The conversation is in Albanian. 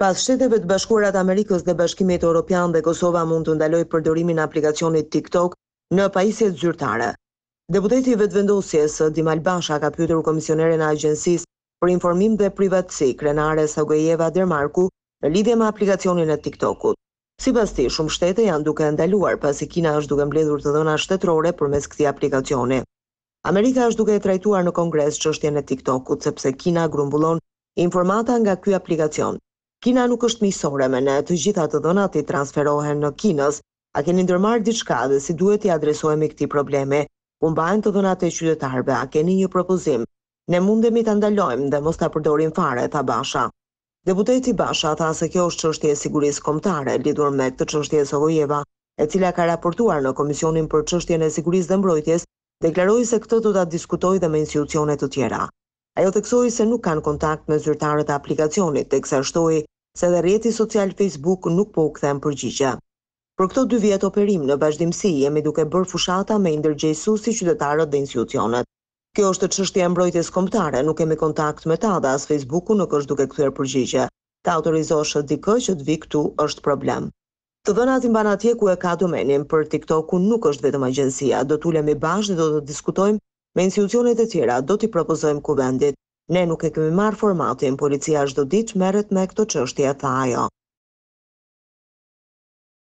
Pas shteteve të bashkuarat Amerikës dhe bashkimit Europian dhe Kosova mund të ndaloj përdorimin aplikacionit TikTok në pajisjet zyrtare. Deputeti vetë vendosjes, Dimal Basha, ka pyetur komisionerin e agjensis për informim dhe privatësi, krenare Sagojeva Dermarku, në lidhje me aplikacionin e TikTokut. Si pas ti, shumë shtete janë duke ndaluar, pasi Kina është duke mbledhur të dhëna shtetrore për mes këti aplikacioni. Amerika është duke e trajtuar në kongres që është e TikTokut, sepse Kina grumbullon informata nga ky aplikacion. Kina nuk është misore me ne, të gjitha të dhënat i transferohen në Kinës. A keni ndërmarë diçka dhe si duhet i adresohemi këti problemi? bajnë të dhënat e qytetarëve, a keni një propozim? Ne mundemi të ndalojmë dhe mos të përdorim fare, tha Basha. Deputeti Basha tha se kjo është qështje sigurisë komptare lidur me këtë qështje Sogojeva, e cila ka raportuar në Komisionin për qështje në Sigurisë dhe mbrojtjes, deklaroi se këtë do da diskutoj dhe me institucionet të tjera. Ajo teksoi se nuk kanë kontakt me zyrtarët e aplikacionit, teksa shtoi se dhe rjeti social Facebook nuk po u këthem përgjigja. Për këto dy vjetë operim në bashdimësi, jemi duke bërë fushata me indërgjesu si qytetarët dhe institucionet. Kjo është të qështje mbrojtjes komptare, nuk kemi kontakt me ta dhe as Facebooku nuk është duke këtër përgjigje. Ta autorizoshë të dikë që të vikë tu është problem. Të dhëna të imban atje ku e ka domenim, për TikToku nuk është vetëm agjensia, do t'ulem i bashkë dhe do të diskutojmë me institucionet e tjera, do t'i propozojmë kuvendit. Ne nuk e kemi marë formatin, policia është do ditë meret me këto qështje, tha ajo.